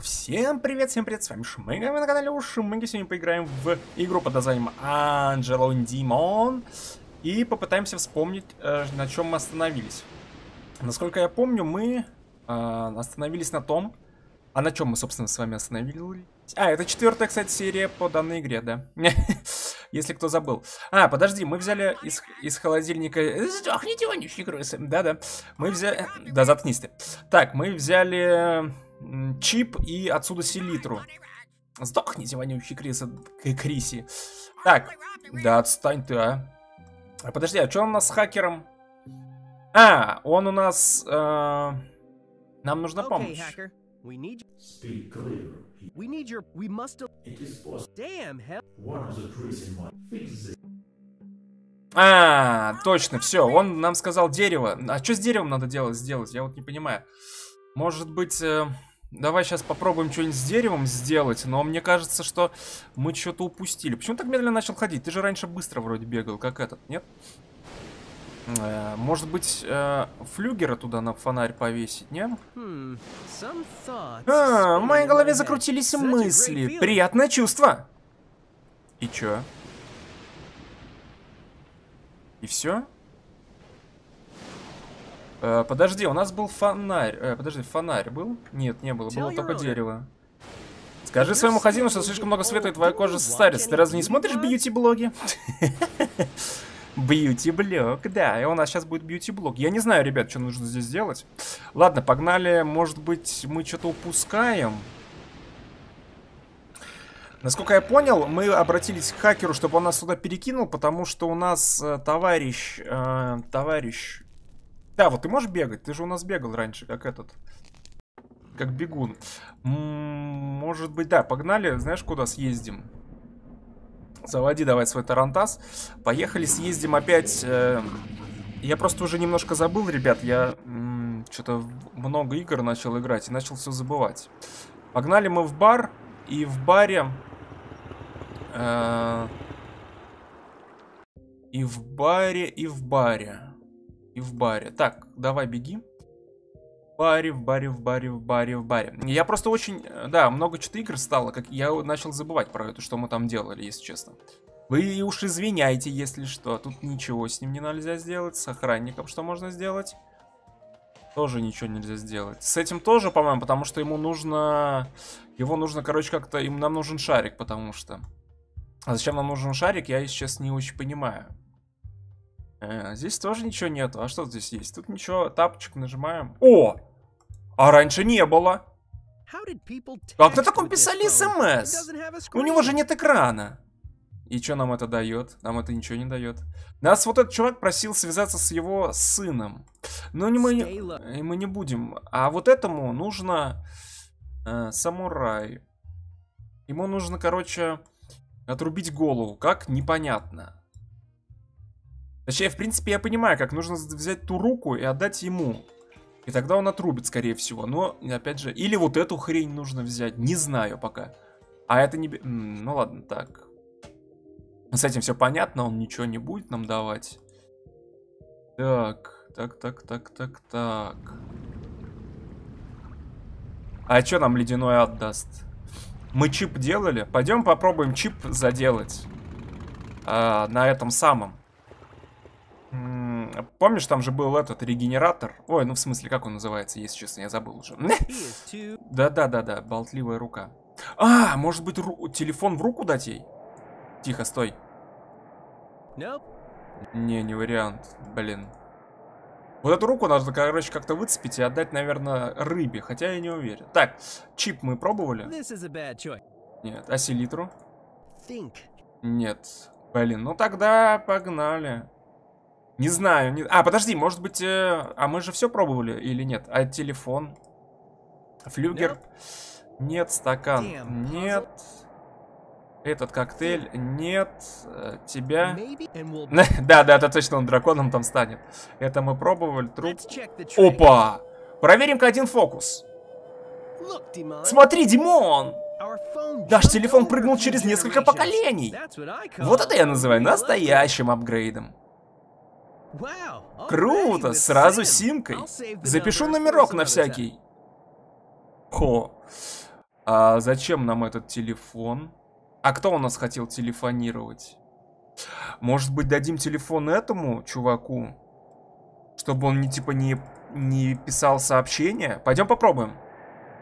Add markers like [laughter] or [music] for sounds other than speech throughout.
Всем привет, всем привет, с вами Шмыга, вы на канале у Шмыги. Сегодня поиграем в игру под названием Angelo Demon. И попытаемся вспомнить, э, на чем мы остановились. Насколько я помню, мы э, остановились на том... А на чем мы, собственно, с вами остановились? А, это четвертая, кстати, серия по данной игре, да. [laughs] Если кто забыл. А, подожди, мы взяли из, из холодильника... Э, сдохните, вонючие крысы. Да-да. Мы взяли... Да, заткнись ты. Так, мы взяли Чип и отсюда селитру. Сдохните, вонючий Криса, Криси. Так, да отстань ты, а. а подожди, а что он у нас с хакером? А, он у нас... Э, нам нужна помощь. А, точно, все. Он нам сказал дерево. А что с деревом надо делать, сделать? Я вот не понимаю. Может быть... Э... Давай сейчас попробуем что-нибудь с деревом сделать, но мне кажется, что мы что-то упустили. Почему так медленно начал ходить? Ты же раньше быстро вроде бегал, как этот, нет? Э, может быть, э, флюгера туда на фонарь повесить, не? Хм, а, в моей голове закрутились мысли. Приятное чувство. И чё? И все? Э, подожди, у нас был фонарь. Э, подожди, фонарь был? Нет, не было. Было только дерево. Скажи своему хозяину, что слишком много света, и твоя кожа старится. Ты разве не смотришь бьюти-блоги? Бьюти-блог, да, и у нас сейчас будет бьюти-блог. Я не знаю, ребят, что нужно здесь делать. Ладно, погнали, может быть, мы что-то упускаем. Насколько я понял, мы обратились к хакеру, чтобы он нас сюда перекинул, потому что у нас э, товарищ, э, товарищ да, вот ты можешь бегать? Ты же у нас бегал раньше, как этот. Как бегун. может быть, да, погнали. Знаешь, куда съездим? Заводи давай свой тарантас. Поехали, съездим опять. Э, я просто уже немножко забыл, ребят. Я что-то много игр начал играть и начал все забывать. Погнали мы в бар. И в баре... Э, и в баре, и в баре и в баре. Так, давай беги. В баре, в баре, в баре, в баре, в баре. Я просто очень, э, да, много что-то игр стало, как я начал забывать про это, что мы там делали, если честно. Вы уж извиняйте, если что. Тут ничего с ним не нельзя сделать. С охранником что можно сделать? Тоже ничего нельзя сделать. С этим тоже, по-моему, потому что ему нужно... Его нужно, короче, как-то... Им нам нужен шарик, потому что... А зачем нам нужен шарик, я сейчас не очень понимаю. Э, здесь тоже ничего нету. А что здесь есть? Тут ничего. Тапочек нажимаем. О! А раньше не было. Как на таком писали смс? У него же нет экрана. И что нам это дает? Нам это ничего не дает. Нас вот этот чувак просил связаться с его сыном. Но не мы, и мы не будем. А вот этому нужно э, самурай. Ему нужно, короче, отрубить голову. Как? Непонятно. Точнее, в принципе, я понимаю, как нужно взять ту руку и отдать ему. И тогда он отрубит, скорее всего. Но, опять же, или вот эту хрень нужно взять. Не знаю пока. А это не... Ну ладно, так. С этим все понятно, он ничего не будет нам давать. Так, так, так, так, так, так. А что нам ледяной отдаст? Мы чип делали? Пойдем попробуем чип заделать. А, на этом самом. Помнишь, там же был этот регенератор? Ой, ну в смысле, как он называется, если честно, я забыл уже. Да-да-да-да, болтливая рука. А, может быть, ру телефон в руку дать ей? Тихо, стой. Nope. Не, не вариант, блин. Вот эту руку надо, короче, как-то выцепить и отдать, наверное, рыбе, хотя я не уверен. Так, чип мы пробовали? Нет, а селитру? Нет. Блин, ну тогда погнали. Не знаю. Не... А, подожди, может быть... Э... А мы же все пробовали или нет? А телефон? Флюгер? Нет. Стакан? Нет. А Этот коктейль? Нет. Э, тебя? Да-да, [laughs] это точно он драконом там станет. Это мы пробовали. Труп. Опа! Проверим-ка один фокус. Смотри, Димон! Наш телефон прыгнул через несколько поколений. Вот это я называю настоящим апгрейдом. Круто! Сразу симкой. Запишу номерок на всякий. Хо. А зачем нам этот телефон? А кто у нас хотел телефонировать? Может быть, дадим телефон этому чуваку? Чтобы он не типа не, не писал сообщения? Пойдем попробуем.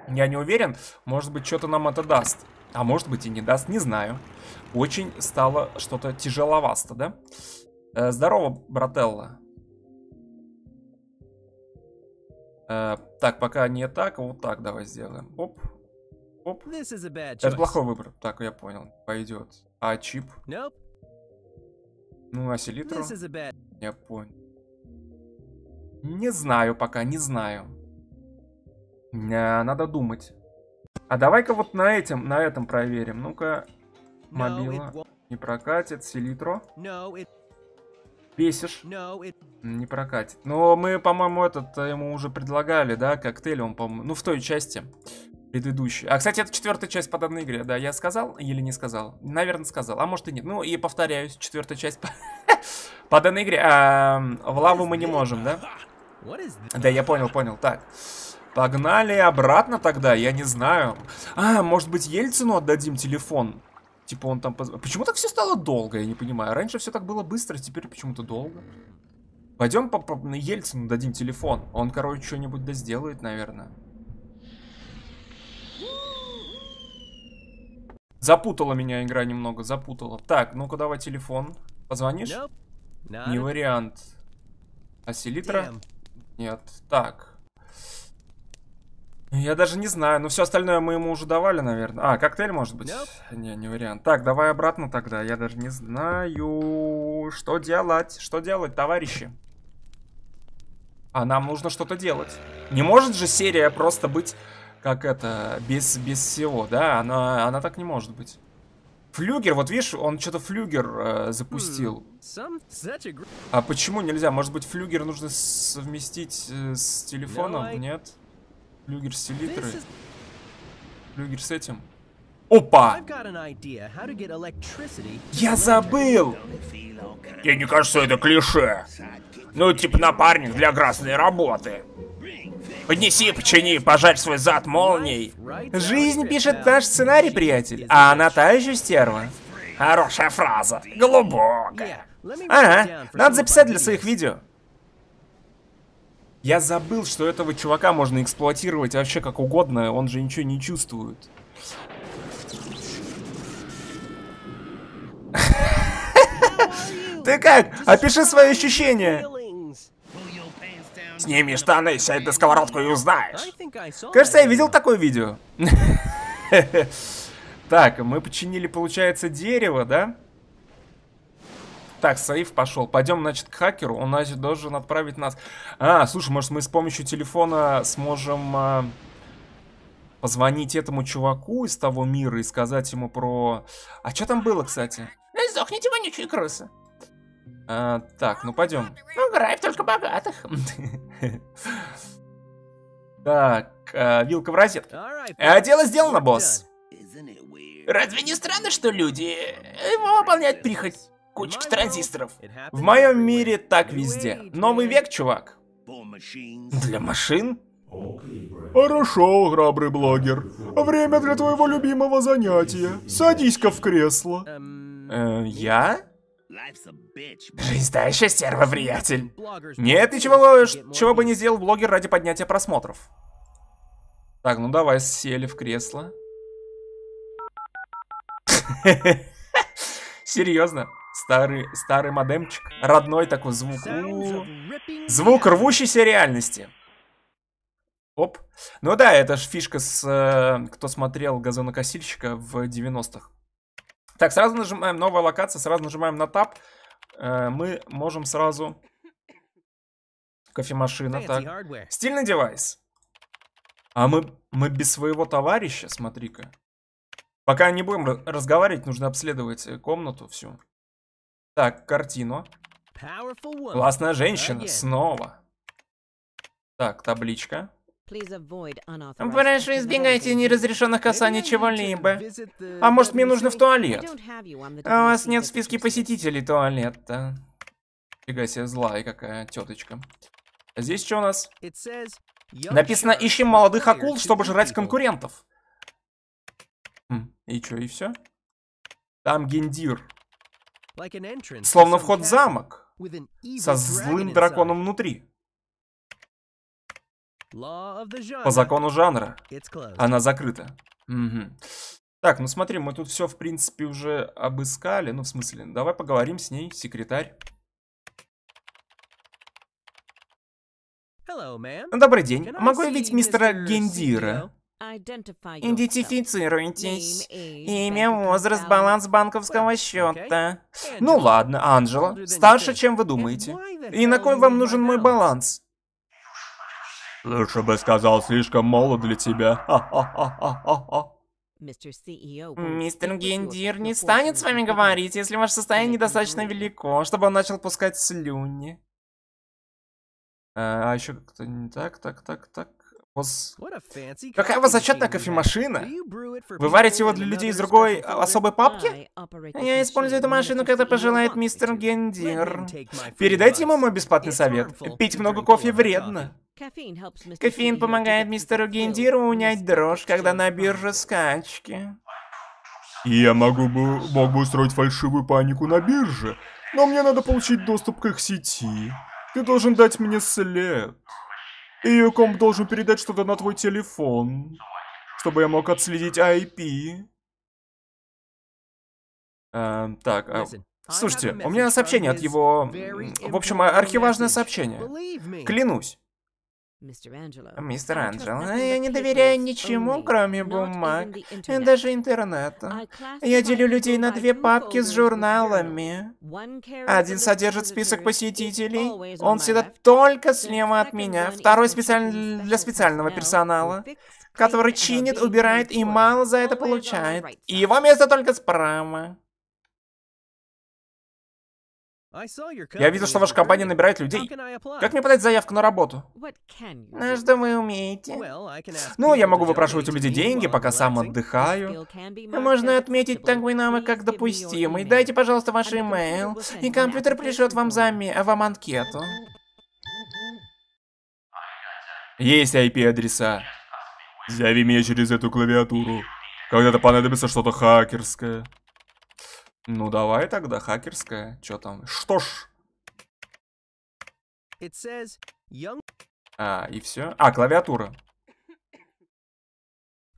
Я не уверен. Может быть, что-то нам это даст. А может быть и не даст, не знаю. Очень стало что-то тяжеловато, да? Да. Э, здорово, брателла. Э, так, пока не так, вот так давай сделаем. Оп. Оп. Это плохой выбор. Так, я понял. Пойдет. А чип? Nope. Ну, а селитру? Я понял. Не знаю пока, не знаю. Не, э, надо думать. А давай-ка вот на этом, на этом проверим. Ну-ка, мобила. No, не прокатит, селитро. No, it бесишь. Не прокатит. Но мы, по-моему, этот э, ему уже предлагали, да, коктейль, он, по-моему, ну, в той части предыдущей. А, кстати, это четвертая часть по данной игре, да, я сказал или не сказал? Наверное, сказал, а может и нет. Ну, и повторяюсь, четвертая часть по, [laughs] данной игре. в лаву мы не можем, да? [laughs] Да, я понял, понял, так. Погнали обратно тогда, я не знаю. А, может быть, Ельцину отдадим телефон? Типа он там... Поз... почему так все стало долго, я не понимаю. Раньше все так было быстро, теперь почему-то долго. Пойдем по, по на Ельцину дадим телефон. Он, короче, что-нибудь да сделает, наверное. Запутала меня игра немного, запутала. Так, ну-ка давай телефон. Позвонишь? Не вариант. А селитра? Нет. Так. Я даже не знаю, но все остальное мы ему уже давали, наверное. А, коктейль, может быть? Нет. Не, не вариант. Так, давай обратно тогда. Я даже не знаю, что делать. Что делать, товарищи? А нам нужно что-то делать. Не может же серия просто быть, как это, без, без всего, да? Она, она так не может быть. Флюгер, вот видишь, он что-то флюгер э, запустил. Хм, а почему нельзя? Может быть, флюгер нужно совместить э, с телефоном? Нет? Люгер с селитрой. Люгер с этим. Опа! Я забыл! Я не кажется, это клише? Ну, типа напарник для красной работы. Поднеси, почини, пожарь свой зад молнией. Жизнь пишет наш сценарий, приятель, а она та еще стерва. Хорошая фраза. Глубокая. Ага, надо записать для своих видео. Я забыл, что этого чувака можно эксплуатировать вообще как угодно, он же ничего не чувствует. Ты как? Опиши свои ощущения. Сними штаны, сядь на сковородку и узнаешь. Кажется, я видел такое видео. [laughs] Так, мы починили, получается, дерево, да? Так, сейф пошел. Пойдем, значит, к хакеру. Он, значит, должен отправить нас... А, слушай, может, мы с помощью телефона сможем а, позвонить этому чуваку из того мира и сказать ему про... А что там было, кстати? Да сдохните, вонючие крысы. А, так, ну пойдем. Ну, грайв только богатых. [laughs] Так, а, вилка в А Дело сделано, босс. Разве не странно, что люди его выполняют прихоть? кучки транзисторов. В моем мире так везде. Новый век, чувак. Для машин? Хорошо, храбрый блогер. Время для твоего любимого занятия. Садись-ка в кресло. Эм, э, я? Жизнь та еще стерва, приятель. Нет ничего, чего бы не сделал блогер ради поднятия просмотров. Так, ну давай, сели в кресло. [laughs] Серьезно? Старый, старый модемчик. Родной такой звук. У -у -у. Звук рвущейся реальности. Оп. Ну да, это же фишка с... Э, кто смотрел газонокосильщика в 90-х. Так, сразу нажимаем новая локация, сразу нажимаем на тап э, Мы можем сразу... Кофемашина, так. Стильный девайс. А мы, мы без своего товарища, смотри-ка. Пока не будем разговаривать, нужно обследовать э, комнату всю. Так, картину. Классная женщина, снова. Так, табличка. Прошу, избегайте неразрешенных касаний чего-либо. А может, мне нужно в туалет? А у вас нет в списке посетителей туалета. Фига себе, злая какая теточка. А здесь что у нас? Написано, ищем молодых акул, чтобы жрать конкурентов. Хм, и что, и все? Там гендир. Словно вход в замок со злым драконом внутри. По закону жанра. Она закрыта. Угу. Так, ну смотри, мы тут все, в принципе, уже обыскали. Ну, в смысле, ну, давай поговорим с ней, секретарь. Hello, Добрый день. Могу я видеть мистера Гендира? Идентифицируйтесь. Имя, возраст, баланс банковского счета. Ну ладно, Анжела, старше, чем вы думаете. И на кой вам нужен мой баланс? Лучше бы сказал, слишком молод для тебя. [laughs] Мистер e Гендир не станет с вами говорить, если ваше состояние достаточно велико, чтобы он начал пускать слюни. а, а еще как-то не так, так, так, так. Какая у вас зачетная кофемашина? Вы варите его для людей из другой особой папки? Я использую эту машину, когда пожелает мистер Гендир. Передайте ему мой бесплатный совет. Пить много кофе вредно. Кофеин помогает мистеру Гендиру унять дрожь, когда на бирже скачки. Я могу бы, мог бы устроить фальшивую панику на бирже, но мне надо получить доступ к их сети. Ты должен дать мне след. И комп должен передать что-то на твой телефон, чтобы я мог отследить IP. А, э, так, а... Слушайте, у меня сообщение от его... В общем, а, архиважное сообщение. Клянусь. Мистер Анджело, а, ну, я не доверяю ничему, кроме бумаг, и даже интернета. Я делю людей на две папки с журналами. Один содержит список посетителей, он всегда только слева от меня, второй специально для специального персонала, который чинит, убирает и мало за это получает. И его место только справа. Я вижу, что ваша компания набирает людей. Как мне подать заявку на работу? На что вы умеете? Ну, я ну, могу выпрашивать у людей деньги, пока сам отдыхаю. Ну, можно отметить такой навык как допустимый. Дайте, пожалуйста, ваш имейл, и компьютер пришлет вам, заме... Э, вам анкету. Есть IP-адреса. Зови меня через эту клавиатуру. Когда-то понадобится что-то хакерское. Ну давай тогда, хакерская. Чё там? Что ж? young... А, и все. А, клавиатура.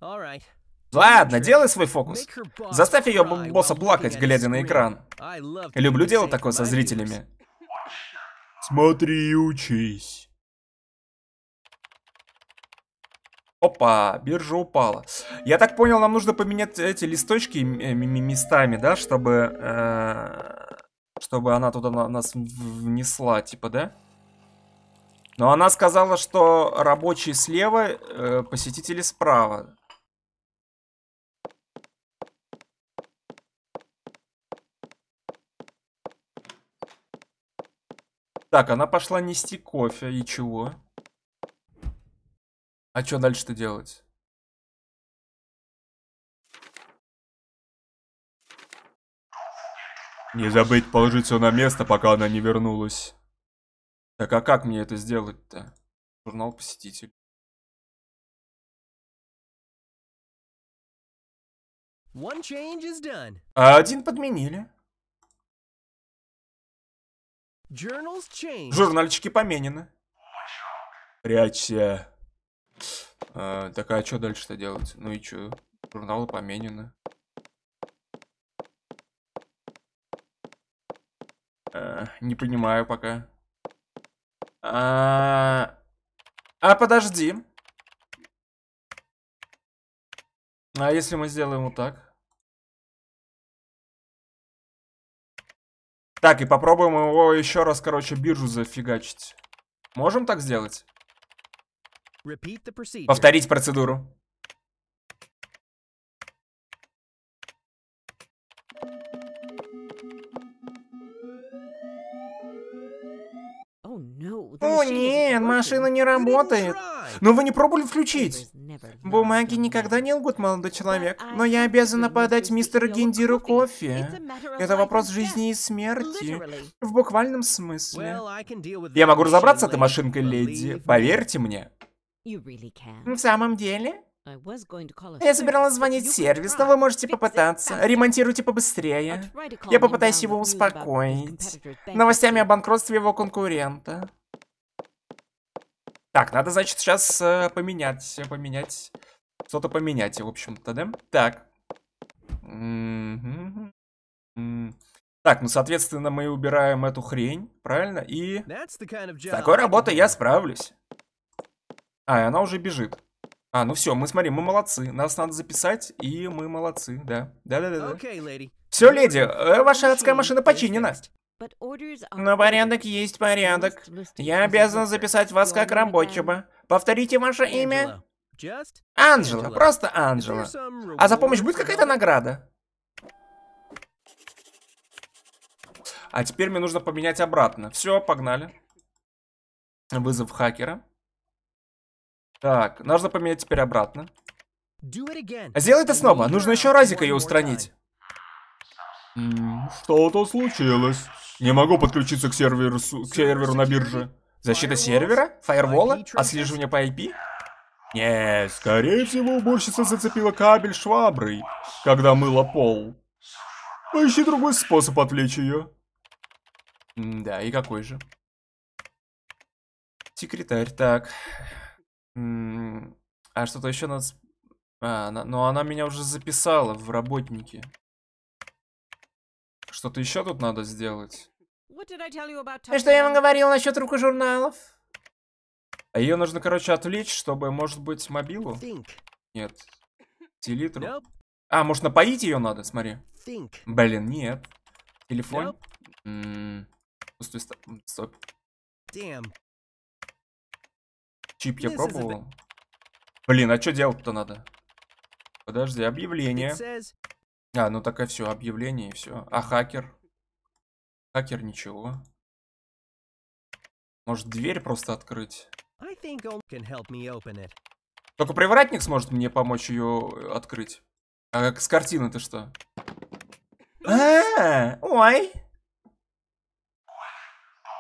Right. Ладно, делай свой фокус. Заставь ее босса плакать, глядя на экран. Люблю делать такое со зрителями. Смотри и учись. Опа, биржа упала. Я так понял, нам нужно поменять эти листочки э, местами, да, чтобы... Э, чтобы она туда нас внесла, типа, да? Но она сказала, что рабочие слева, э, посетители справа. Так, она пошла нести кофе. И чего? А что дальше-то делать? Не забыть положить все на место, пока она не вернулась. Так а как мне это сделать-то? Журнал посетитель. One change is done. А один подменили. Журнальчики поменены. Прячься. Э, так а что дальше-то делать? Ну и что? Журналы поменены. Э, не понимаю пока. А, а подожди. А если мы сделаем вот так? Так, и попробуем его еще раз, короче, биржу зафигачить. Можем так сделать? Повторить процедуру. Oh, О нет, машина не работает. Но вы не пробовали включить? Бумаги никогда не лгут, молодой человек. Но я обязана подать мистеру Гендиру кофе. Это вопрос жизни и смерти. В буквальном смысле. Я могу разобраться с этой машинкой, леди. Поверьте мне в самом деле? Я собиралась звонить сервис, но вы можете попытаться. Ремонтируйте побыстрее. Я попытаюсь его успокоить. Новостями о банкротстве его конкурента. Так, надо, значит, сейчас э, поменять, поменять, что-то поменять, в общем-то, да? Так. Так, ну, соответственно, мы убираем эту хрень, правильно? И с такой работой я справлюсь. А, она уже бежит. А, ну все, мы смотри, мы молодцы. Нас надо записать, и мы молодцы, да. Да-да-да. Okay, все, леди, э, ваша адская машина починена. Но ну, порядок есть порядок. Я обязан записать вас как рабочего. Повторите ваше имя. Анжела, просто Анжела. А за помощь будет какая-то награда? А теперь мне нужно поменять обратно. Все, погнали. Вызов хакера. Так, нужно поменять теперь обратно. А сделай это снова. Нужно еще разик ее устранить. Что-то случилось. Не могу подключиться к серверу, к серверу на бирже. Защита сервера? Фаервола? Отслеживание по IP? Не, скорее всего, уборщица зацепила кабель шваброй, когда мыла пол. Поищи другой способ отвлечь ее. Да, и какой же? Секретарь, так. А что-то еще надо... А, она... но она меня уже записала в работнике. Что-то еще тут надо сделать. И что я вам говорил насчет рукожурналов? А ее нужно, короче, отвлечь, чтобы, может быть, мобилу? Think. Нет. Телитру. Nope. А, может, напоить ее надо? Смотри. Think. Блин, нет. Телефон. Nope. М Стой, стоп. Damn. Чип я пробовал. Блин, а что делать-то надо? Подожди, объявление. А, ну так и все, объявление и все. А хакер? Хакер ничего. Может, дверь просто открыть? Только привратник сможет мне помочь ее э, открыть. А как с картины-то что? А, -а, а, ой.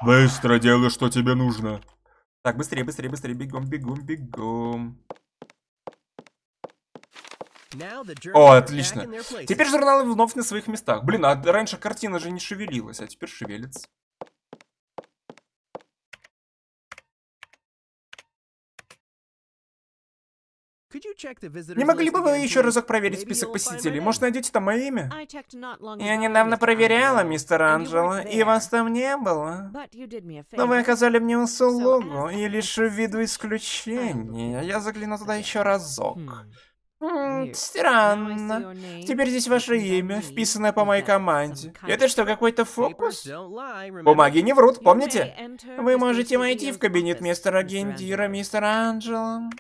Быстро делай, что тебе нужно. Так, быстрее, быстрее, быстрее, бегом, бегом, бегом. О, отлично. Теперь журналы вновь на своих местах. Блин, а раньше картина же не шевелилась, а теперь шевелится. Не могли бы вы еще разок проверить список посетителей? Может, найдете там мое имя? Я недавно проверяла, мистер Анджело, и вас там не было. Но вы оказали мне услугу, и лишь ввиду исключения я загляну туда еще разок. Hmm. Странно. Теперь здесь ваше имя, вписанное по моей команде. Это что, какой-то фокус? Бумаги не врут, помните? Вы можете войти в кабинет мистера Гендира, мистера Анджела.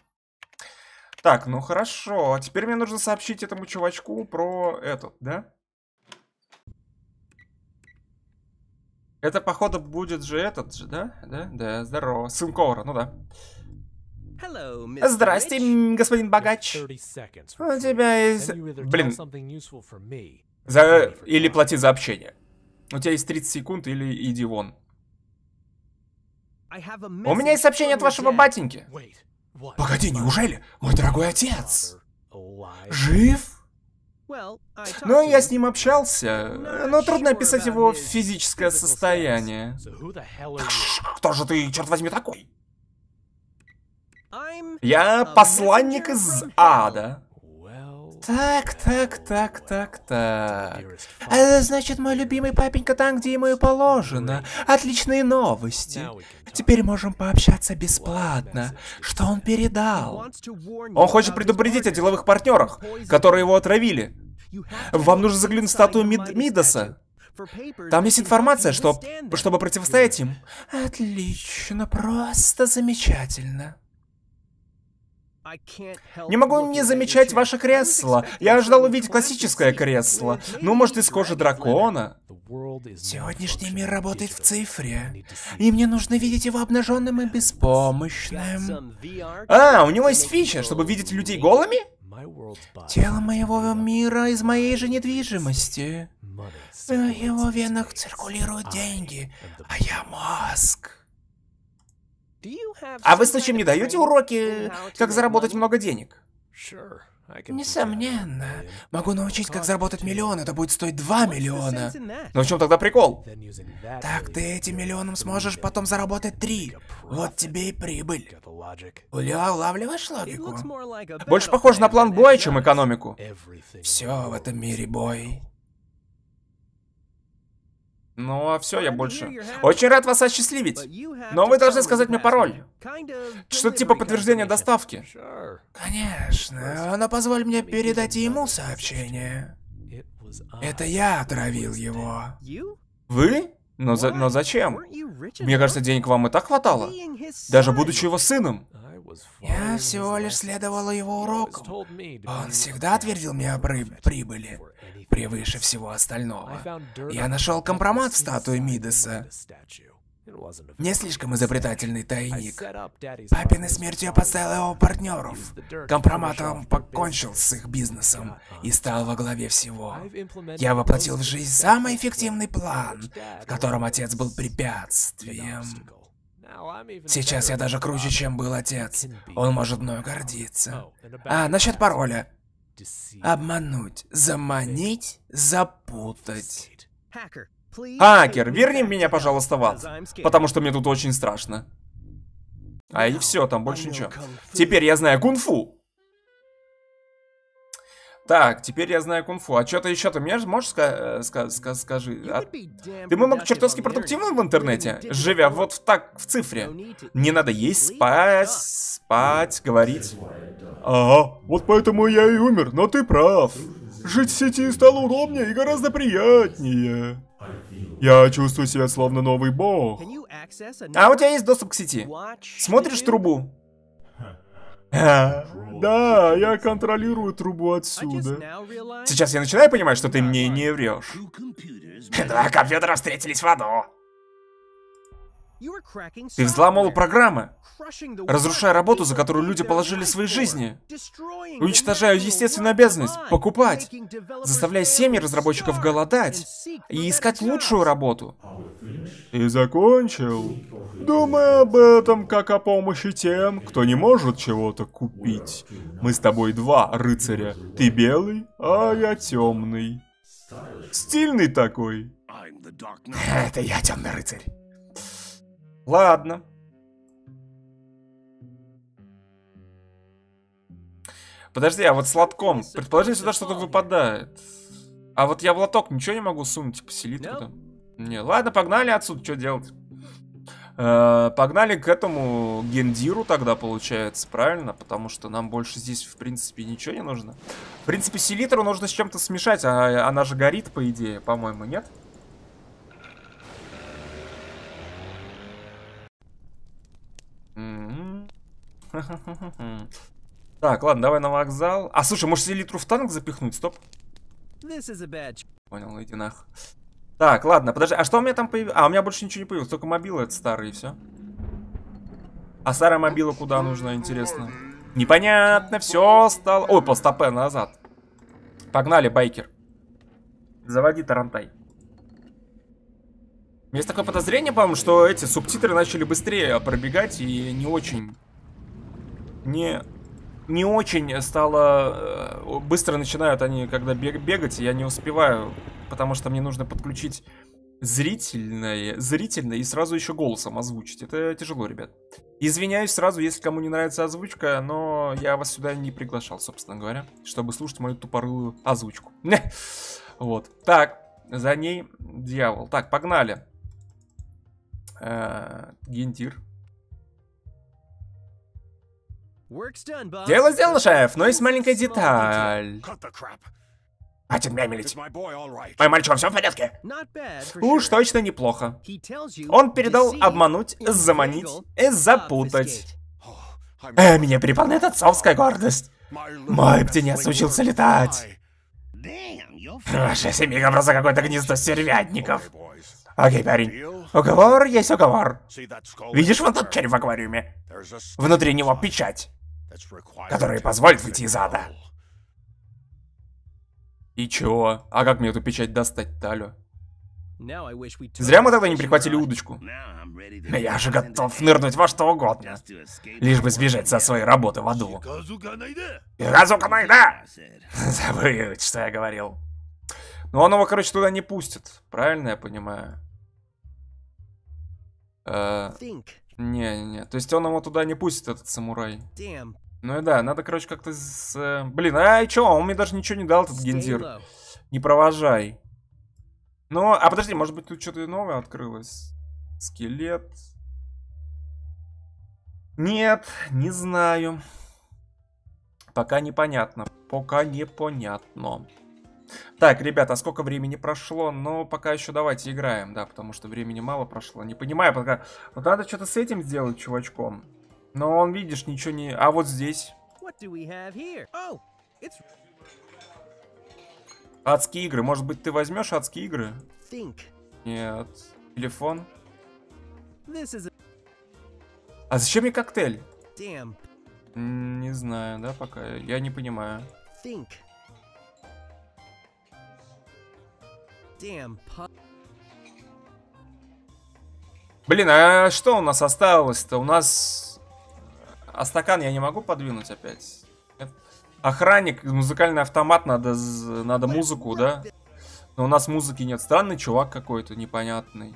Так, ну хорошо. А теперь мне нужно сообщить этому чувачку про этот, да? Это, походу, будет же этот же, да? Да, да, здорово. Сын Ковра, ну да. Hello, Здрасте, господин богач. У тебя есть... Блин. За... Или плати за общение. У тебя есть 30 секунд или иди вон. У меня есть сообщение от вашего батеньки. Погоди, неужели? Мой дорогой отец! Жив? Но ну, я с ним общался, э, но трудно описать его физическое состояние. Кто же ты, черт возьми, такой? Я посланник из ада. Так, так, так, так, так. Это значит, мой любимый папенька там, где ему и положено. Отличные новости. Теперь можем пообщаться бесплатно. Что он передал? Он хочет предупредить о деловых партнерах, которые его отравили. Вам нужно заглянуть в статую Мид Мидаса. Там есть информация, что, чтобы противостоять им. Отлично, просто замечательно. Не могу не замечать ваше кресло. Я ожидал увидеть классическое кресло. Ну, может, из кожи дракона. Сегодняшний мир работает в цифре. И мне нужно видеть его обнаженным и беспомощным. А, у него есть фича, чтобы видеть людей голыми? Тело моего мира из моей же недвижимости. В его венах циркулируют деньги, а я мозг. А вы случаем не даете уроки, как заработать много денег? Несомненно. Могу научить, как заработать миллион, это будет стоить 2 миллиона. Но ну, в чем тогда прикол? Так ты этим миллионом сможешь потом заработать 3. Вот тебе и прибыль. Уля, улавливаешь логику? Больше похоже на план боя, чем экономику. Все в этом мире бой. Ну, а все, я больше... Очень рад вас осчастливить, но вы должны сказать мне пароль. Что-то типа подтверждения доставки. Конечно, а но ну, позволь мне передать ему сообщение. Это я отравил его. Вы? Но, за... но зачем? Мне кажется, денег вам и так хватало. Даже будучи его сыном. Я всего лишь следовал его урокам. Он всегда твердил мне о прибыли превыше всего остального. Я нашел компромат в статуе Мидаса. Не слишком изобретательный тайник. Папиной смертью я поставил его партнеров. Компроматом покончил с их бизнесом и стал во главе всего. Я воплотил в жизнь самый эффективный план, в котором отец был препятствием. Сейчас я даже круче, чем был отец. Он может мною гордиться. Oh, а, насчет пароля. Обмануть, заманить, запутать. Хакер, верни меня, пожалуйста, в ад, потому что мне тут очень страшно. А и все, там больше ничего. Теперь я знаю кунг-фу. Так, теперь я знаю кунг-фу. А что-то еще ты мне можешь ска э, ска ска скажи? А... Ты бы мог чертовски продуктивным в интернете, живя вот в так в цифре. Не надо есть, спать, спать, говорить. Ага, вот поэтому я и умер, но ты прав. Жить в сети стало удобнее и гораздо приятнее. Я чувствую себя словно новый бог. А у тебя есть доступ к сети? Смотришь трубу? Э, да, я контролирую трубу отсюда. Сейчас я начинаю понимать, что ты мне не врешь. Два компьютера встретились в аду. Ты взломал программы, разрушая работу, за которую люди положили свои жизни, уничтожая естественную обязанность покупать, заставляя семьи разработчиков голодать и искать лучшую работу. И закончил. Думая об этом как о помощи тем, кто не может чего-то купить. Мы с тобой два рыцаря. Ты белый, а я темный. Стильный такой. Это я темный рыцарь. Ладно. Подожди, а вот с лотком, предположим, сюда что-то выпадает. А вот я в лоток ничего не могу сунуть, поселить типа, туда. Не, ладно, погнали отсюда, что делать? Э, погнали к этому гендиру тогда, получается, правильно? Потому что нам больше здесь, в принципе, ничего не нужно. В принципе, селитру нужно с чем-то смешать, а она же горит, по идее, по-моему, Нет. [laughs] Так, ладно, давай на вокзал. А, слушай, может селитру в танк запихнуть? Стоп. Понял, иди нах. Так, ладно, подожди. А что у меня там появилось? А, у меня больше ничего не появилось. Только мобила это старые, и все. А старая мобила куда нужна, интересно? Непонятно, все стало... Ой, полстопе назад. Погнали, байкер. Заводи тарантай. Есть такое подозрение, по-моему, что эти субтитры начали быстрее пробегать и не очень... Не... Не очень стало... Э, быстро начинают они, когда бег бегать, и я не успеваю, потому что мне нужно подключить зрительное, зрительное и сразу еще голосом озвучить. Это тяжело, ребят. Извиняюсь сразу, если кому не нравится озвучка, но я вас сюда не приглашал, собственно говоря, чтобы слушать мою тупорылую озвучку. [laughs] Вот. Так, за ней дьявол. Так, погнали. Э, гентир. Дело сделано, шеф, но есть маленькая деталь. Хватит мямелить. Мой мальчик, все в порядке? Уж точно неплохо. Он передал обмануть, заманить, запутать. Oh, э, меня переполняет отцовская гордость. Мой птенец учился летать. Ваша семейка просто какое-то гнездо стервятников. Окей, парень. Оговор есть оговор. Видишь вон тот червь в аквариуме? Внутри него печать, которая позволит выйти из ада. И чё? А как мне эту печать достать, Талю? Зря мы тогда не прихватили удочку. я же готов нырнуть во что угодно. Лишь бы сбежать со своей работы в аду. Разука найда! [laughs] Забыл, что я говорил. Но он его, короче, туда не пустит. Правильно я понимаю? Э, не-не-не. То есть он его туда не пустит, этот самурай. Ну и да, надо, короче, как-то с... Э, блин, а и чё, он мне даже ничего не дал, этот гендир. Не провожай. Ну, а подожди, может быть, тут что-то новое открылось? Скелет. Нет, не знаю. Пока непонятно. Пока непонятно. Так, ребята, а сколько времени прошло? Ну, пока еще давайте играем, да, потому что времени мало прошло. Не понимаю, пока... Вот надо что-то с этим сделать, чувачком. Но он, видишь, ничего не... А вот здесь... Oh, адские игры. Может быть, ты возьмешь адские игры? Think. Нет. Телефон. A... А зачем мне коктейль? Damn. Не знаю, да, пока. Я не понимаю. Think. Блин, а что у нас осталось-то? У нас... А стакан я не могу подвинуть опять? Охранник, музыкальный автомат, надо, надо музыку, да? Но у нас музыки нет. Странный чувак какой-то, непонятный.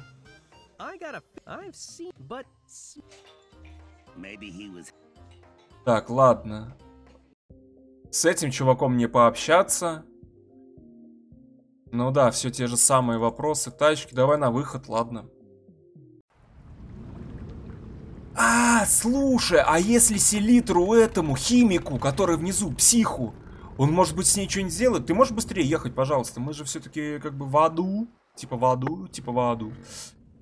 Так, ладно. С этим чуваком не пообщаться. Ну да, все те же самые вопросы. Тачки, давай на выход, ладно. А, слушай, а если селитру этому химику, который внизу, психу, он может быть с ней что-нибудь сделает? Ты можешь быстрее ехать, пожалуйста? Мы же все-таки как бы в аду. Типа в аду, типа в аду.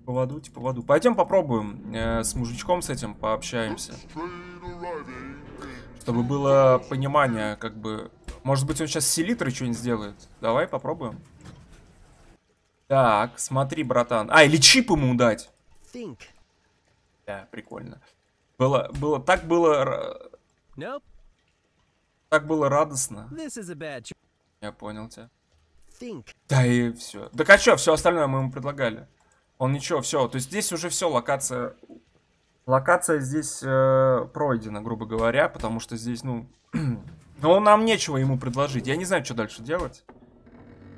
Типа в аду, типа в аду. Пойдем попробуем э, с мужичком с этим пообщаемся. Чтобы было понимание, как бы... Может быть, он сейчас Селитры что-нибудь сделает? Давай попробуем. Так, смотри, братан. А, или чип ему дать. Think. Да, прикольно. Было, было, так было... Nope. Так было радостно. Я понял тебя. Think. Да и все. Да а что, все остальное мы ему предлагали. Он ничего, все. То есть здесь уже все, локация... Локация здесь э, пройдена, грубо говоря, потому что здесь, ну... [clears throat] ну нам нечего ему предложить. Я не знаю, что дальше делать.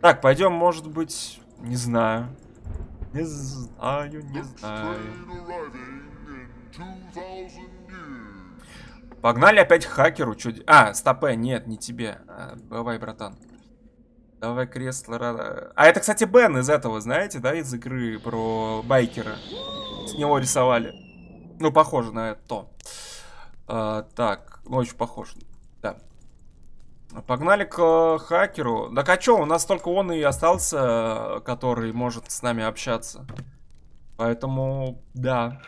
Так, пойдем, может быть... Не знаю. Не знаю, не знаю. Погнали опять хакеру. чуть. А, стопе, э, нет, не тебе. А, давай, братан. Давай кресло. А это, кстати, Бен из этого, знаете, да, из игры про байкера. С него рисовали. Ну, похоже на это. А, так, ну, очень похоже. Погнали к э, хакеру. Да а чё, у нас только он и остался, который может с нами общаться. Поэтому, да.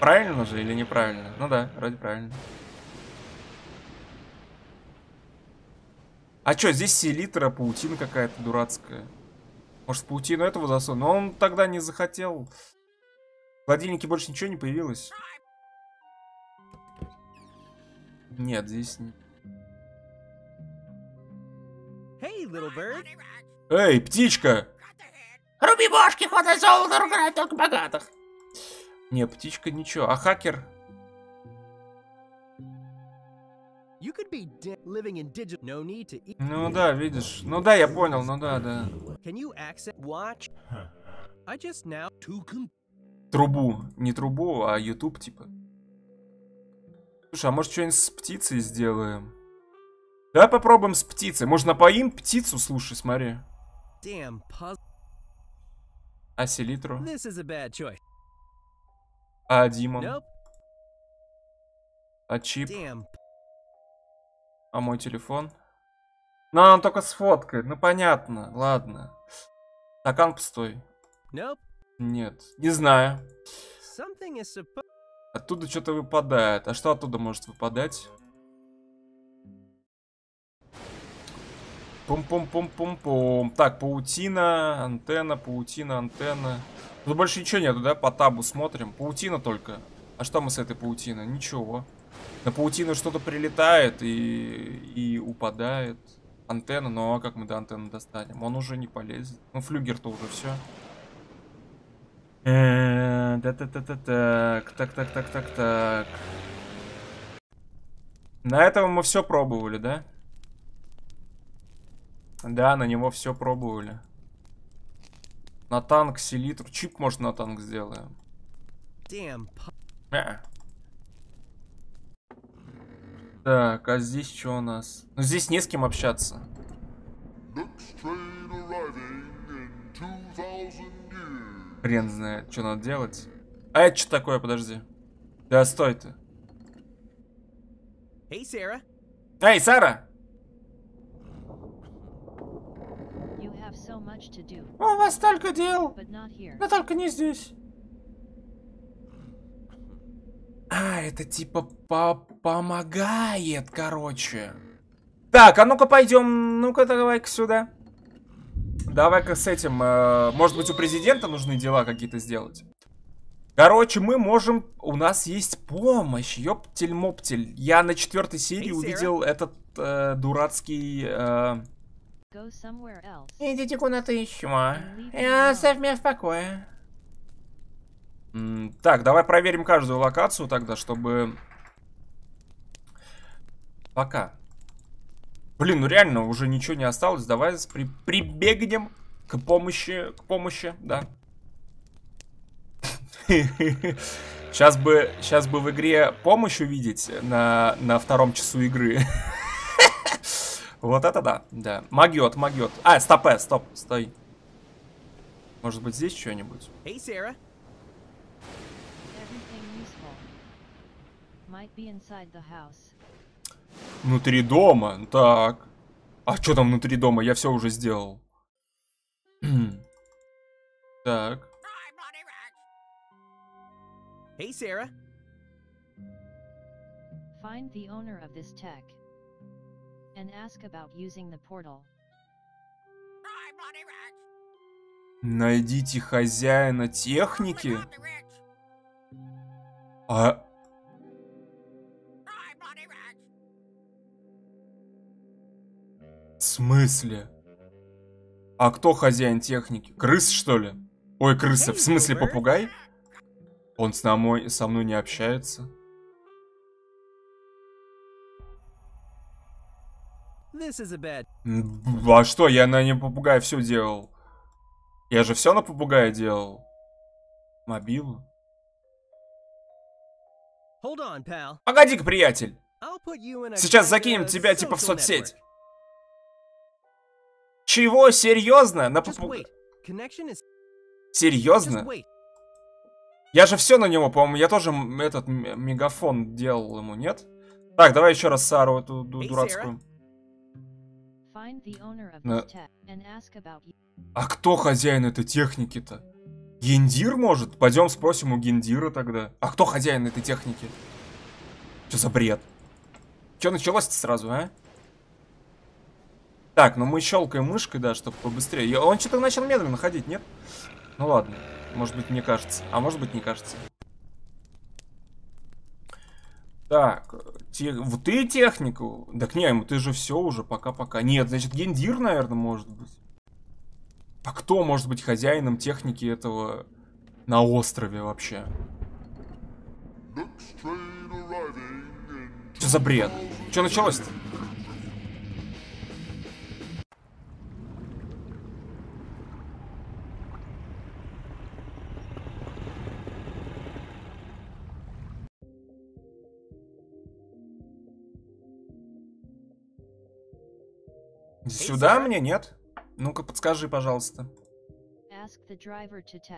Правильно же или неправильно? Ну да, вроде правильно. А чё, здесь селитра, паутина какая-то дурацкая. Может, паутину этого засуну? Но он тогда не захотел. В холодильнике больше ничего не появилось. Нет, здесь нет. Эй, птичка! Руби бошки, хватай золото, ругай только богатых. Не, птичка ничего. А хакер? Ну да, видишь. Ну да, я понял, ну да, да. Трубу. Не трубу, а YouTube типа. Слушай, а может что-нибудь с птицей сделаем? Давай попробуем с птицей. Можно поим птицу, слушай, смотри. А селитру? А Димон? А чип? А мой телефон? Ну, он только сфоткает. Ну, понятно. Ладно. Стакан пустой. Нет. Не знаю. Оттуда что-то выпадает. А что оттуда может выпадать? Пум-пум-пум-пум-пум. Так, паутина, антенна, паутина, антенна. Тут больше ничего нету, да? По табу смотрим. Паутина только. А что мы с этой паутиной? Ничего. На паутину что-то прилетает и, и упадает. Антенна, ну а как мы до антенны достанем? Он уже не полезет. Ну, флюгер-то уже все. Э, да та та та так так так так так так На этом мы все пробовали, да? Да, на него все пробовали. На танк селитру. Чип, может, на танк сделаем. Damn. Э. Так, а здесь что у нас? Ну, здесь не с кем общаться. Хрен знает, что надо делать. А это что такое, подожди. Да стой ты. Эй, Сара! Эй, Сара! У вас столько дел, но только не здесь. А, это типа по помогает, короче. Так, а ну-ка пойдем, ну-ка давай-ка сюда. Давай-ка с этим, э, может быть у президента нужны дела какие-то сделать. Короче, мы можем... У нас есть помощь, ёптель-моптель. Я на четвертой серии hey, увидел этот э, дурацкий... Э, Идите куда-то еще. И оставь меня в покое. так, давай проверим каждую локацию тогда, чтобы... Пока. Блин, ну реально, уже ничего не осталось. Давай при прибегнем к помощи, к помощи, да. Сейчас [laughs] бы, сейчас бы в игре помощь увидеть на, на втором часу игры. [laughs] Вот это да, да. Магиот, магиот. А, стоп, э, стоп, стой. Может быть здесь что-нибудь? Hey, Внутри дома, так. А что там внутри дома? Я все уже сделал. [clears throat] так. Hey, Sarah. Find the owner of this tech and ask about using the portal. Найдите хозяина техники. А... В смысле? А кто хозяин техники? Крыс, что ли? Ой, крыса, в смысле попугай? Он с мной, со мной не общается. А что, я на не попугая все делал. Я же все на попугая делал. Мобилу. Погоди-ка, приятель. Сейчас закинем тебя типа в соцсеть. Чего? Серьезно? На попугая? Серьезно? Я же все на него, по-моему, я тоже этот мегафон делал ему, нет? Так, давай еще раз Сару эту ду дурацкую. А кто хозяин этой техники-то? Гендир, может? Пойдем спросим у Гендира тогда. А кто хозяин этой техники? Что за бред? Что началось-то сразу, а? Так, ну мы щелкаем мышкой, да, чтобы побыстрее. Он что-то начал медленно ходить, нет? Ну ладно. Может быть, мне кажется. А может быть, не кажется. Так, те... вот ты технику. Так не, ему ну ты же все уже, пока-пока. Нет, значит, гендир, наверное, может быть. А кто может быть хозяином техники этого на острове вообще? Что за бред? Что началось-то? Сюда мне нет? Ну-ка, подскажи, пожалуйста.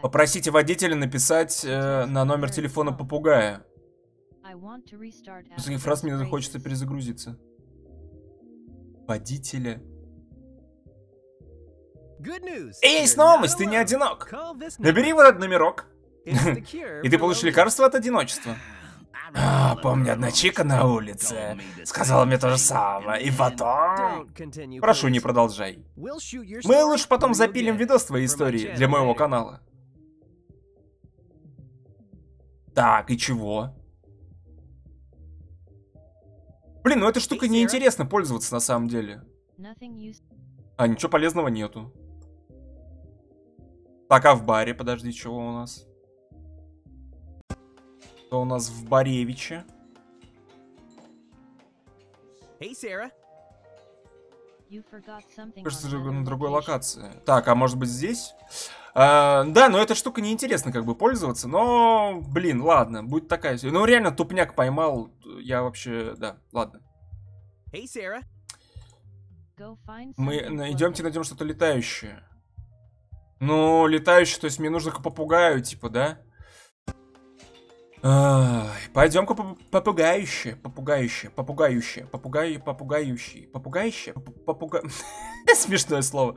Попросите водителя написать э, на номер телефона попугая. После таких фраз мне захочется перезагрузиться. Водителя. Есть новость, ты не одинок. Набери в этот номерок. [laughs] И ты получишь лекарство от одиночества. А, помню, одна чика на улице сказала мне то же самое, и потом... Прошу, не продолжай. Мы лучше потом запилим видос твоей истории для моего канала. Так, и чего? Блин, ну эта штука неинтересна пользоваться на самом деле. А, ничего полезного нету. Так, а в баре, подожди, чего у нас? Кто у нас в Боревиче? Hey, Sarah. Кажется, на другой локации. Так, а может быть здесь? А, да, но эта штука неинтересна как бы пользоваться, но, блин, ладно, будет такая. Ну, реально, тупняк поймал, я вообще, да, ладно. Hey, Sarah. Мы идемте найдем что-то летающее. Ну, летающее, то есть мне нужно к попугаю, типа, да? Пойдем-ка попугающе, попугающе, попугающе, попугай, попугающий, попугающе, попуга... [laughs] Смешное слово.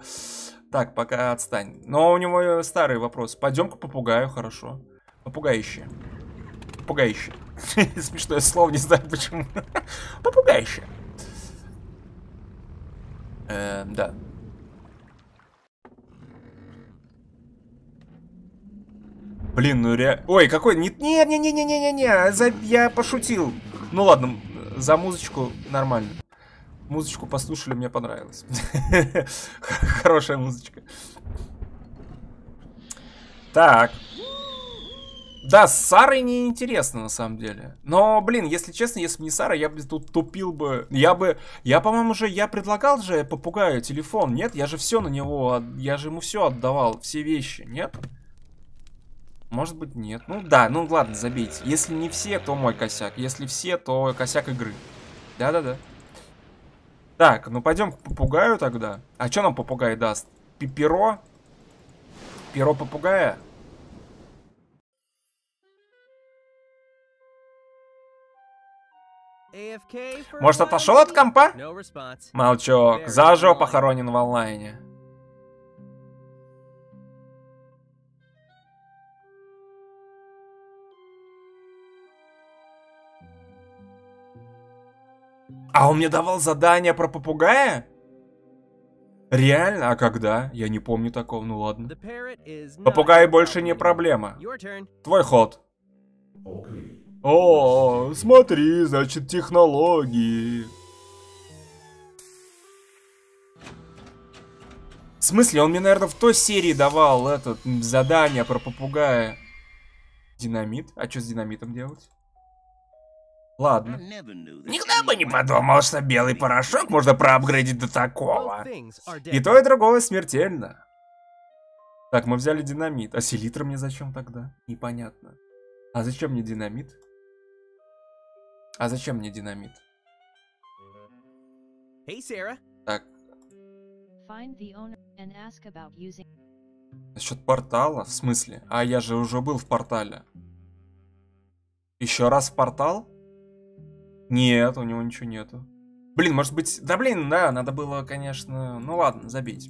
Так, пока отстань. Но у него э, старый вопрос. Пойдем-ка попугаю, хорошо. Попугающе. Попугающе. [laughs] Смешное слово, не знаю почему. [laughs] Попугающе. Эм, да. Блин, ну ре... Ой, какой... Не, не, не, не, не, не, не, за... я пошутил. Ну ладно, за музычку нормально. Музычку послушали, мне понравилось. [laughs] Хорошая музычка. Так. Да, с Сарой неинтересно, на самом деле. Но, блин, если честно, если бы не Сара, я бы тут тупил бы. Я бы... Я, по-моему, же... Я предлагал же попугаю телефон, нет? Я же все на него... Я же ему все отдавал, все вещи, нет? Нет? Может быть, нет. Ну да, ну ладно, забейте. Если не все, то мой косяк. Если все, то косяк игры. Да-да-да. Так, ну пойдем к попугаю тогда. А что нам попугай даст? Пиперо? Перо попугая? Может, отошел от компа? Молчок. Заживо похоронен в онлайне. А он мне давал задание про попугая? Реально? А когда? Я не помню такого, ну ладно. Попугай больше не проблема. Твой ход. О, смотри, значит технологии. В смысле, он мне, наверное, в той серии давал этот задание про попугая. Динамит? А что с динамитом делать? Ладно. Никогда бы не подумал, что белый порошок можно проапгрейдить до такого. И то, и другое смертельно. Так, мы взяли динамит. А селитра мне зачем тогда? Непонятно. А зачем мне динамит? А зачем мне динамит? Hey, Так. Using... Насчет портала? В смысле? А я же уже был в портале. Еще раз в портал? Нет, у него ничего нету. Блин, может быть... Да блин, да, надо было, конечно... Ну ладно, забить.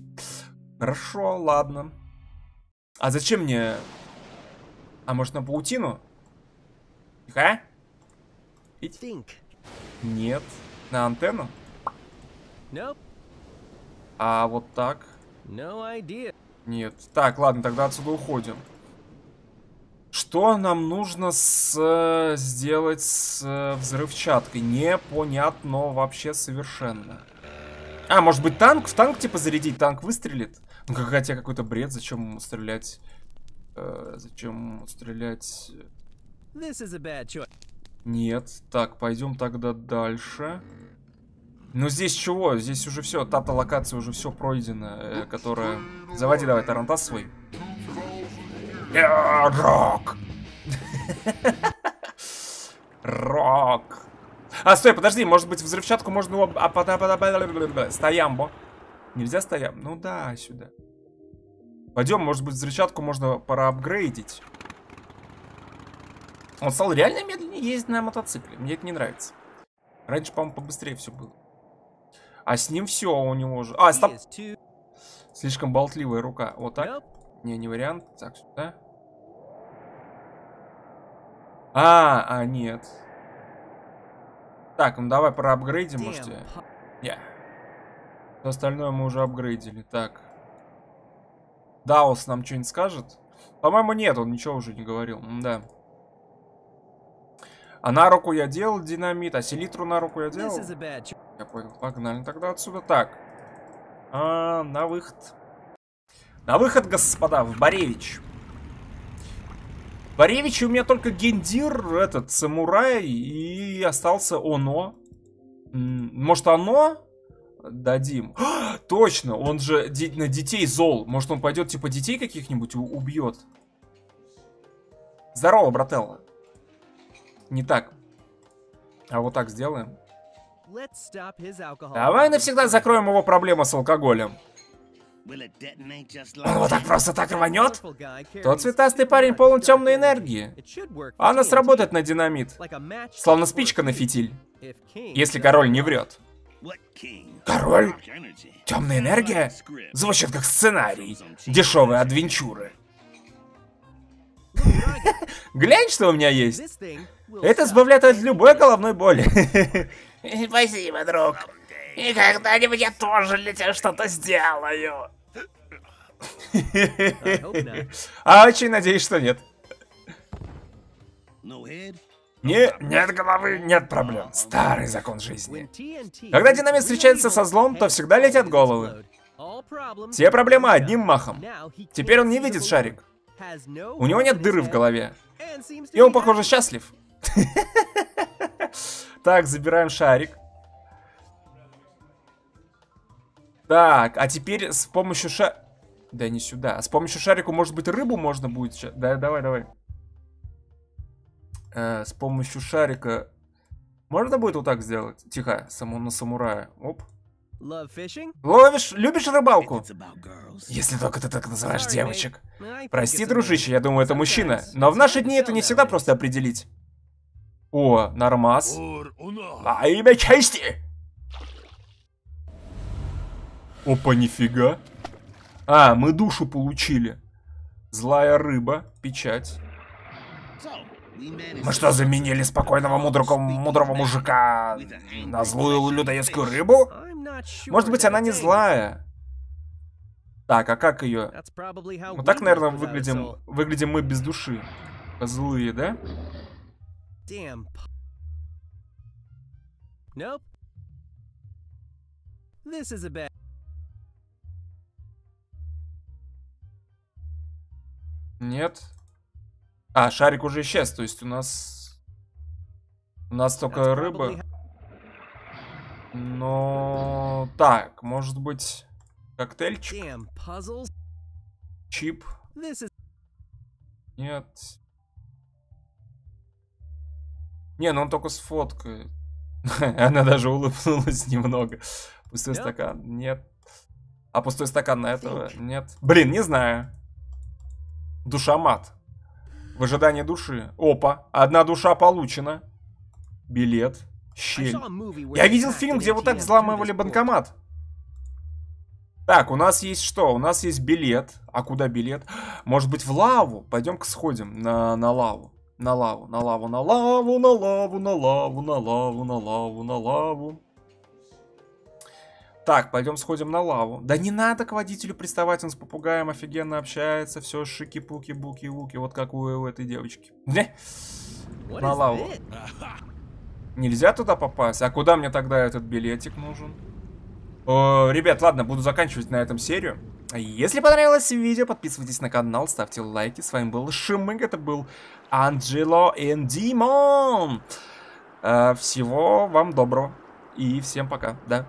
Хорошо, ладно. А зачем мне... А может на паутину? Тихо? А? Нет. На антенну? Nope. А вот так? No idea. Нет. Так, ладно, тогда отсюда уходим. Что нам нужно с, э, сделать с э, взрывчаткой? Непонятно вообще совершенно. А, может быть танк? В танк типа зарядить? Танк выстрелит? Ну, хотя какой-то бред, зачем ему стрелять? Э, зачем ему стрелять? Нет. Так, пойдем тогда дальше. Ну здесь чего? Здесь уже все, тата локация уже все пройдена, э, которая... Заводи давай тарантас свой. Рок! Рок! А, стой, подожди, может быть, взрывчатку можно... А, Стоямбо. Нельзя стоям? Ну да, сюда. Пойдем, может быть, взрывчатку можно проапгрейдить. Он стал реально медленнее ездить на мотоцикле. Мне это не нравится. Раньше, по-моему, побыстрее все было. А с ним все у него же... А, стоп! Слишком болтливая рука. Вот так. Не, не вариант. Так, что да А, а, нет. Так, ну давай проапгрейдим, можете я. Yeah. остальное мы уже апгрейдили. Так. даос нам что-нибудь скажет? По-моему, нет, он ничего уже не говорил. Да. А на руку я делал динамит, а селитру на руку я делал. Я понял. Погнали тогда отсюда. Так. А, на выход. На выход, господа, в Боревич. Боревич, у меня только гендир, этот, самурай, и остался оно. Может, оно? Дадим. А, точно, он же на детей зол. Может, он пойдет, типа, детей каких-нибудь убьет? Здорово, брателла. Не так. А вот так сделаем. Давай навсегда закроем его проблему с алкоголем. Он вот так просто так рванет? Тот цветастый парень полон темной энергии. А она сработает на динамит. Словно спичка на фитиль. Если король не врет. Король? Темная энергия? Звучит как сценарий. Дешевые адвенчуры. Глянь, что у меня есть. Это сбавляет от любой головной боли. [laughs] Спасибо, друг. И когда-нибудь я тоже для тебя что-то сделаю. [laughs] А очень надеюсь, что нет. Не, нет головы, нет проблем. Старый закон жизни. Когда динамит встречается со злом, то всегда летят головы. Все проблемы одним махом. Теперь он не видит шарик. У него нет дыры в голове. И он, похоже, счастлив. [laughs] Так, забираем шарик. Так, а теперь с помощью ша... Да не сюда. А с помощью шарика может быть, рыбу можно будет... Да, давай, давай. Э, с помощью шарика... Можно будет вот так сделать? Тихо, саму на самурая. Оп. Ловишь, любишь рыбалку? Если только ты так называешь девочек. Прости, дружище, я думаю, это мужчина. Но в наши дни это не всегда просто определить. О, нормас. А имя чести! Опа, нифига. А, мы душу получили. Злая рыба, печать. Мы что, заменили спокойного мудрого, мудрого мужика на злую людоедскую рыбу? Может быть, она не злая. Так, а как ее? Вот ну, так, наверное, выглядим, выглядим мы без души. Злые, да? This is a bad... Нет. А, шарик уже исчез, то есть у нас... У нас только рыба. Но... Так, может быть... Коктейльчик? Чип? Нет. Не, ну он только сфоткает. [laughs] Она даже улыбнулась немного. Пустой стакан? Нет. А пустой стакан на этого? Нет. Блин, не знаю. Душамат. В ожидании души. Опа, одна душа получена. Билет. Щель. Я видел фильм, где вот так взламывали банкомат. Так, у нас есть что? У нас есть билет. А куда билет? Может быть в лаву? Пойдем-ка сходим на, на лаву. На лаву, на лаву, на лаву, на лаву, на лаву, на лаву, на лаву, на лаву. Так, пойдем сходим на лаву. Да не надо к водителю приставать, он с попугаем офигенно общается. Все шики-пуки-буки-вуки, вот как у, у этой девочки. на лаву. Нельзя туда попасть? А куда мне тогда этот билетик нужен? О, ребят, ладно, буду заканчивать на этом серию. Если понравилось видео, подписывайтесь на канал, ставьте лайки. С вами был Шимык, это был Анджело и Димон. Э, всего вам доброго и всем пока. Да.